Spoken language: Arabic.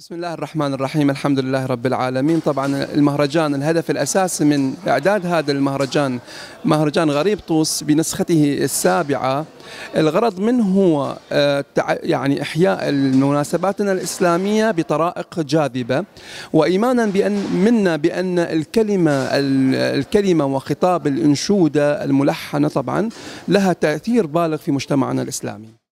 بسم الله الرحمن الرحيم الحمد لله رب العالمين طبعا المهرجان الهدف الأساسي من إعداد هذا المهرجان مهرجان غريب طوس بنسخته السابعة الغرض منه هو آه، يعني إحياء مناسباتنا الإسلامية بطرائق جاذبة وإيمانا بأن منا بأن الكلمة الكلمة وخطاب الأنشودة الملحنة طبعا لها تأثير بالغ في مجتمعنا الإسلامي